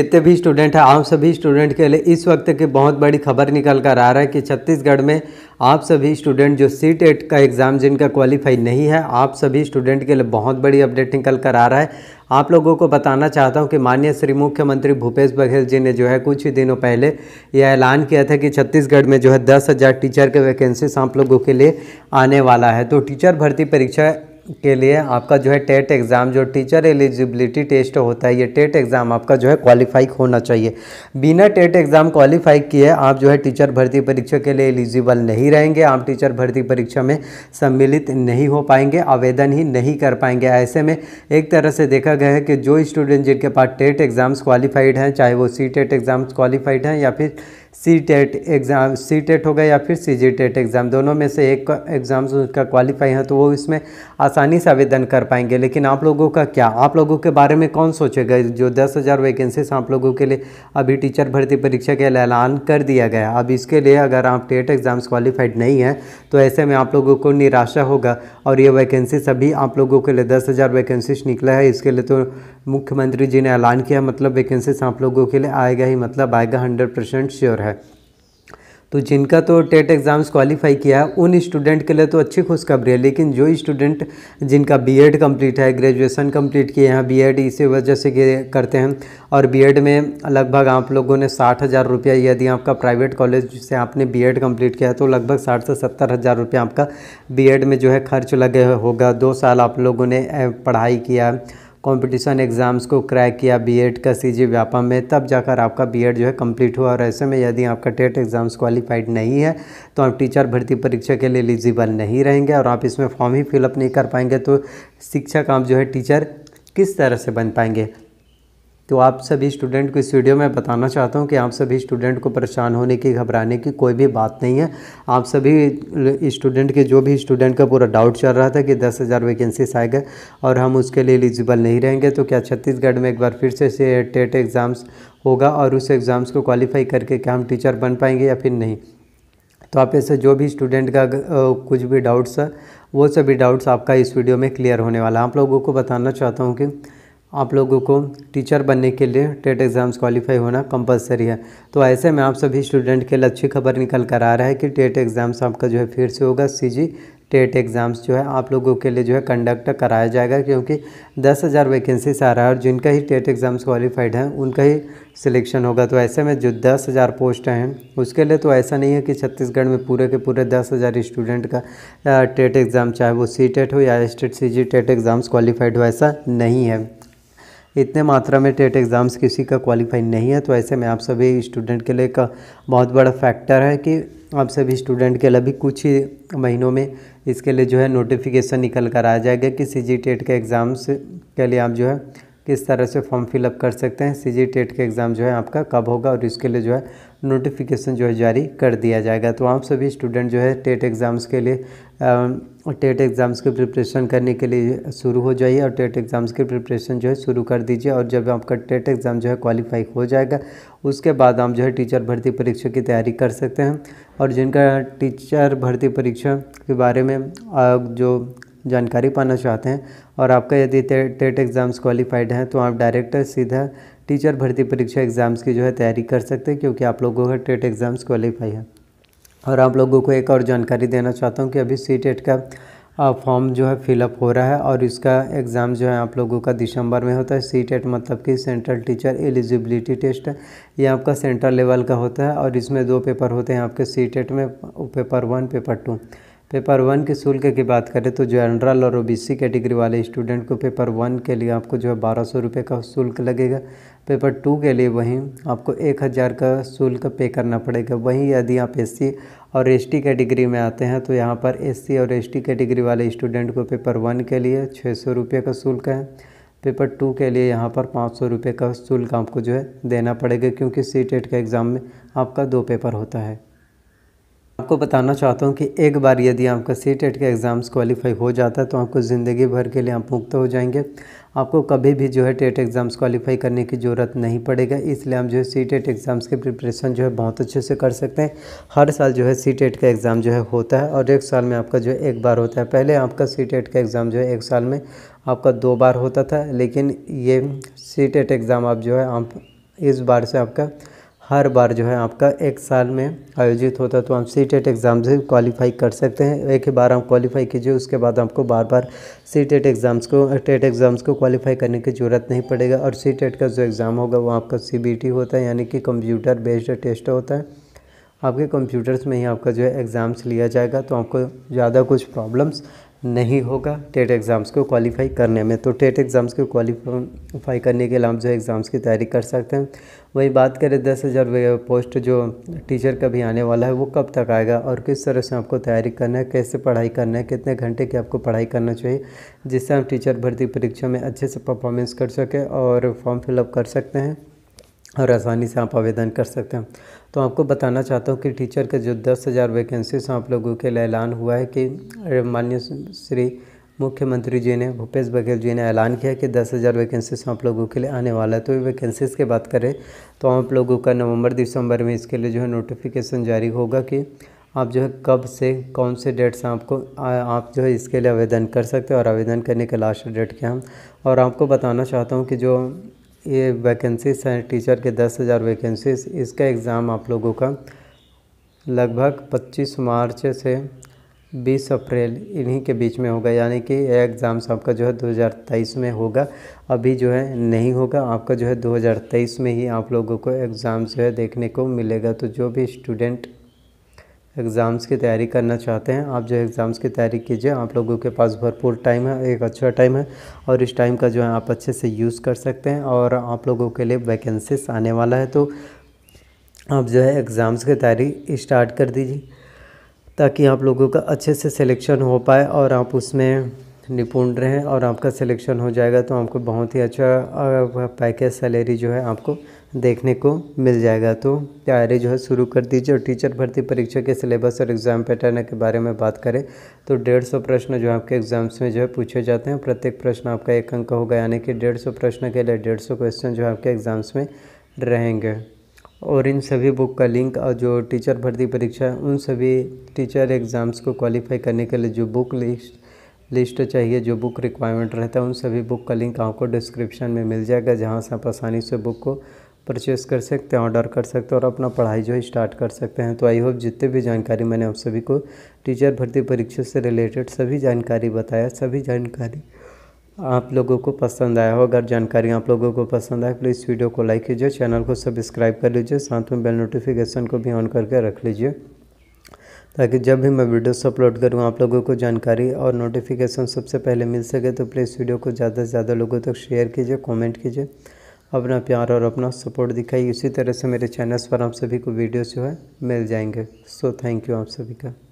जितने भी स्टूडेंट हैं आप सभी स्टूडेंट के लिए इस वक्त की बहुत बड़ी खबर निकल कर आ रहा है कि छत्तीसगढ़ में आप सभी स्टूडेंट जो सीट एट का एग्ज़ाम जिनका क्वालिफाई नहीं है आप सभी स्टूडेंट के लिए बहुत बड़ी अपडेट निकल कर आ रहा है आप लोगों को बताना चाहता हूं कि माननीय श्री मुख्यमंत्री भूपेश बघेल जी ने जो है कुछ ही दिनों पहले यह ऐलान किया था कि छत्तीसगढ़ में जो है दस हज़ार टीचर के वैकेंसीज आप लोगों के लिए आने वाला है तो टीचर भर्ती परीक्षा के लिए आपका जो है टेट एग्ज़ाम जो टीचर एलिजिबिलिटी टेस्ट होता है ये टेट एग्ज़ाम आपका जो है क्वालिफाई होना चाहिए बिना टेट एग्ज़ाम क्वालिफाई किए आप जो है टीचर भर्ती परीक्षा के लिए एलिजिबल नहीं रहेंगे आप टीचर भर्ती परीक्षा में सम्मिलित नहीं हो पाएंगे आवेदन ही नहीं कर पाएंगे ऐसे में एक तरह से देखा गया है कि जो स्टूडेंट जिनके पास टेट एग्ज़ाम्स क्वालिफाइड हैं चाहे वो सी टेट एग्ज़ाम्स क्वालिफाइड हैं या फिर C TET exam C TET हो गया या फिर सी जी टेट एग्ज़ाम दोनों में से एक एग्ज़ाम का क्वालिफाई है तो वो इसमें आसानी से आवेदन कर पाएंगे लेकिन आप लोगों का क्या आप लोगों के बारे में कौन सोचेगा जो दस हज़ार वैकेंसीज आप लोगों के लिए अभी टीचर भर्ती परीक्षा के लिए ऐलान कर दिया गया अब इसके लिए अगर आप टेट एग्ज़ाम्स क्वालिफाइड नहीं हैं तो ऐसे में आप लोगों को निराशा होगा और ये वैकेंसी सभी आप लोगों के लिए दस हज़ार वैकेंसीज निकला है इसके लिए तो मुख्यमंत्री जी ने ऐलान किया मतलब वैकेंसीज आप लोगों के लिए आएगा ही मतलब आएगा हंड्रेड परसेंट श्योर है है तो जिनका तो टेट एग्ज़ाम्स क्वालिफाई किया है उन स्टूडेंट के लिए तो अच्छी खुशखबरी है लेकिन जो स्टूडेंट जिनका बीएड कंप्लीट है ग्रेजुएशन कंप्लीट किए हैं बीएड इसी वजह से करते हैं और बीएड में लगभग आप लोगों ने साठ हज़ार रुपया यदि आपका प्राइवेट कॉलेज से आपने बीएड कंप्लीट किया है तो लगभग साठ से सत्तर हज़ार आपका बी में जो है खर्च लगे होगा दो साल आप लोगों ने पढ़ाई किया है कंपटीशन एग्ज़ाम्स को क्रैक किया बीएड का सीजी व्यापम में तब जाकर आपका बीएड जो है कंप्लीट हुआ और ऐसे में यदि आपका टेट एग्ज़ाम्स क्वालिफाइड नहीं है तो आप टीचर भर्ती परीक्षा के लिए एलिजिबल नहीं रहेंगे और आप इसमें फॉर्म ही फिलअप नहीं कर पाएंगे तो शिक्षक आप जो है टीचर किस तरह से बन पाएंगे तो आप सभी स्टूडेंट को इस वीडियो में बताना चाहता हूं कि आप सभी स्टूडेंट को परेशान होने की घबराने की कोई भी बात नहीं है आप सभी स्टूडेंट के जो भी स्टूडेंट का पूरा डाउट चल रहा था कि दस हज़ार वैकेंसीज आएगा और हम उसके लिए एलिजिबल नहीं रहेंगे तो क्या छत्तीसगढ़ में एक बार फिर से, टेट एग्ज़ाम्स होगा और उस एग्ज़ाम्स को क्वालिफाई करके क्या हम टीचर बन पाएंगे या फिर नहीं तो आप ऐसे जो भी स्टूडेंट का कुछ भी डाउट्स है वो सभी डाउट्स आपका इस वीडियो में क्लियर होने वाला है आप लोगों को बताना चाहता हूँ कि आप लोगों को टीचर बनने के लिए टेट एग्ज़ाम्स क्वालिफाई होना कंपलसरी है तो ऐसे में आप सभी स्टूडेंट के लिए अच्छी खबर निकल कर आ रहा है कि टेट एग्ज़ाम्स आपका जो है फिर से होगा सीजी टेट एग्ज़ाम्स जो है आप लोगों के लिए जो है कंडक्ट कराया जाएगा क्योंकि दस हज़ार वैकेंसीज आ रहा है और जिनका ही टेट एग्ज़ाम्स क्वालिफाइड हैं उनका ही सिलेक्शन होगा तो ऐसे में जो दस हज़ार पोस्ट हैं उसके लिए तो ऐसा नहीं है कि छत्तीसगढ़ में पूरे के पूरे दस हज़ार स्टूडेंट का टेट एग्ज़ाम चाहे वो सी टेट हो या state C G TET exams qualified हो ऐसा नहीं है इतने मात्रा में टेट एग्ज़ाम्स किसी का क्वालिफाई नहीं है तो ऐसे में आप सभी स्टूडेंट के लिए का बहुत बड़ा फैक्टर है कि आप सभी स्टूडेंट के लिए अभी कुछ ही महीनों में इसके लिए जो है नोटिफिकेशन निकल कर आ जाएगा कि सी जी टेट के एग्ज़ाम्स के लिए आप जो है किस तरह से फॉर्म फिलअप कर सकते हैं सी जी टेट का एग्ज़ाम जो है आपका कब होगा और इसके लिए जो है नोटिफिकेशन जो है जारी कर दिया जाएगा तो आप सभी स्टूडेंट जो है टेट एग्ज़ाम्स e के लिए टेट एग्ज़ाम्स e की प्रिपरेशन करने के लिए शुरू हो जाइए और टेट एग्ज़ाम्स e की प्रिपरेशन जो है शुरू कर दीजिए और जब आपका टेट एग्ज़ाम जो है क्वालिफाई हो जाएगा उसके बाद आप जो है टीचर भर्ती परीक्षा की तैयारी कर सकते हैं और जिनका टीचर भर्ती परीक्षा के बारे में जो जानकारी पाना चाहते हैं और आपका यदि टेट एग्ज़ाम्स क्वालिफाइड हैं तो आप डायरेक्ट सीधा टीचर भर्ती परीक्षा एग्ज़ाम्स की जो है तैयारी कर सकते हैं क्योंकि आप लोगों का टेट एग्ज़ाम्स क्वालिफाई है और आप लोगों को एक और जानकारी देना चाहता हूँ कि अभी सी टेट का फॉर्म जो है फिलअप हो रहा है और इसका एग्ज़ाम जो है आप लोगों का दिसंबर में होता है सी टेट मतलब कि सेंट्रल टीचर एलिजिबिलिटी टेस्ट ये आपका सेंट्रल लेवल का होता है और इसमें दो पेपर होते हैं आपके सी टेट में paper one paper two paper one के शुल्क की बात करें तो जनरल और ओबीसी कैटेगरी वाले स्टूडेंट को पेपर वन के लिए आपको जो है बारह सौ रुपये का शुल्क लगेगा पेपर टू के लिए वहीं आपको एक हज़ार का शुल्क पे करना पड़ेगा वहीं यदि आप एस और एस कैटेगरी में आते हैं तो यहाँ पर एस और एस कैटेगरी वाले स्टूडेंट को पेपर वन के लिए छः सौ रुपये का शुल्क है पेपर टू के लिए यहाँ पर पाँच सौ रुपये का शुल्क आपको जो है देना पड़ेगा क्योंकि सी टेट का एग्ज़ाम में आपका दो पेपर होता है आपको बताना चाहता हूँ कि एक बार यदि आपका सी टेट का एग्ज़ाम्स क्वालिफाई हो जाता है तो आपको ज़िंदगी भर के लिए आप मुक्त हो जाएंगे आपको कभी भी जो है टेट एग्ज़ाम्स क्वालिफाई करने की ज़रूरत नहीं पड़ेगा इसलिए हम जो है सी टेट एग्ज़ाम्स की प्रिपरेशन जो है बहुत अच्छे से कर सकते हैं हर साल जो है सी टेट e का एग्ज़ाम जो है होता है और एक साल में आपका जो है एक बार होता है पहले आपका सी टेट e का एग्ज़ाम जो है एक साल में आपका दो बार होता था लेकिन ये सी टेट एग्ज़ाम आप जो है आप इस बार से आपका हर बार जो है आपका एक साल में आयोजित होता है तो आप सी टेट एग्ज़ाम से क्वालिफाई कर सकते हैं एक ही बार आप क्वालिफाई कीजिए उसके बाद आपको बार बार सी टेट एग्ज़ाम्स को टेट एग्ज़ाम्स e को क्वालिफाई करने की ज़रूरत नहीं पड़ेगा और सी टेट e का जो एग्ज़ाम होगा वो आपका सी बी टी होता है यानी कि कंप्यूटर बेस्ड टेस्ट होता है आपके कंप्यूटर्स में ही आपका जो है एग्ज़ाम्स लिया जाएगा तो आपको ज़्यादा कुछ प्रॉब्लम्स नहीं होगा टेट एग्ज़ाम्स को क्वालिफाई करने में तो टेट एग्ज़ाम्स को क्वालिफाई करने के लिए हम जो एग्ज़ाम्स की तैयारी कर सकते हैं वही बात करें दस हज़ार पोस्ट जो टीचर का भी आने वाला है वो कब तक आएगा और किस तरह से आपको तैयारी करना है कैसे पढ़ाई करना है कितने घंटे की आपको पढ़ाई करना चाहिए जिससे हम टीचर भर्ती परीक्षा में अच्छे से परफॉर्मेंस कर सकें और फॉर्म फिलअप कर सकते हैं और आसानी से आप आवेदन कर सकते हैं तो आपको बताना चाहता हूँ कि टीचर के जो दस हज़ार वैकेंसीज आप लोगों के लिए ऐलान हुआ है कि माननीय श्री मुख्यमंत्री जी ने भूपेश बघेल जी ने ऐलान किया कि दस हज़ार वैकेंसीज आप लोगों के लिए आने वाला है तो वैकेंसीज की बात करें तो आप लोगों का नवंबर दिसंबर में इसके लिए जो है नोटिफिकेशन जारी होगा कि आप जो है कब से कौन से डेट्स आपको आ, आप जो है इसके लिए आवेदन कर सकते हैं और आवेदन करने के लास्ट डेट क्या है और आपको बताना चाहता हूँ कि जो ये वैकेंसीज हैं टीचर के दस हज़ार वैकेंसीज इसका एग्ज़ाम आप लोगों का लगभग 25 मार्च से 20 अप्रैल इन्हीं के बीच में होगा यानी कि यह एग्ज़ाम्स आपका जो है 2023 में होगा अभी जो है नहीं होगा आपका जो है 2023 में ही आप लोगों को एग्ज़ाम जो है देखने को मिलेगा तो जो भी स्टूडेंट एग्ज़ाम्स की तैयारी करना चाहते हैं आप जो है एग्ज़ाम्स की तैयारी कीजिए आप लोगों के पास भरपूर टाइम है एक अच्छा टाइम है और इस टाइम का जो है आप अच्छे से यूज़ कर सकते हैं और आप लोगों के लिए वैकेंसीज आने वाला है तो आप जो है एग्ज़ाम्स की तैयारी स्टार्ट कर दीजिए ताकि आप लोगों का अच्छे से सिलेक्शन हो पाए और आप उसमें निपुण रहें और आपका सिलेक्शन हो जाएगा तो आपको बहुत ही अच्छा पैकेज सैलरी जो है आपको देखने को मिल जाएगा तो तैयारी जो है शुरू कर दीजिए और टीचर भर्ती परीक्षा के सिलेबस और एग्ज़ाम पैटर्न के बारे में बात करें तो डेढ़ सौ प्रश्न जो आपके एग्ज़ाम्स में जो है पूछे जाते हैं प्रत्येक प्रश्न आपका एक अंक होगा यानी कि डेढ़ सौ प्रश्न के लिए डेढ़ सौ क्वेश्चन जो आपके एग्ज़ाम्स में रहेंगे और इन सभी बुक का लिंक और जो टीचर भर्ती परीक्षा उन सभी टीचर एग्ज़ाम्स को क्वालिफाई करने के लिए जो बुक लिस्ट लिस्ट चाहिए जो बुक रिक्वायरमेंट रहता है उन सभी बुक का लिंक आपको डिस्क्रिप्शन में मिल जाएगा जहाँ से आप आसानी से बुक को परचेस कर सकते हैं ऑर्डर कर सकते हैं और अपना पढ़ाई जो है स्टार्ट कर सकते हैं तो आई होप जितने भी जानकारी मैंने आप सभी को टीचर भर्ती परीक्षा से रिलेटेड सभी जानकारी बताया सभी जानकारी आप लोगों को पसंद आया हो अगर जानकारी आप लोगों को पसंद आए प्लीज़ वीडियो को लाइक कीजिए चैनल को सब्सक्राइब कर लीजिए साथ में बेल नोटिफिकेशन को भी ऑन करके रख लीजिए ताकि जब भी मैं वीडियोस अपलोड करूँ आप लोगों को जानकारी और नोटिफिकेशन सबसे पहले मिल सके तो प्लीज़ वीडियो को ज़्यादा से ज़्यादा लोगों तक तो शेयर कीजिए कमेंट कीजिए अपना प्यार और अपना सपोर्ट दिखाइए इसी तरह से मेरे चैनल्स पर आप सभी को वीडियोस जो है मिल जाएंगे सो थैंक यू आप सभी का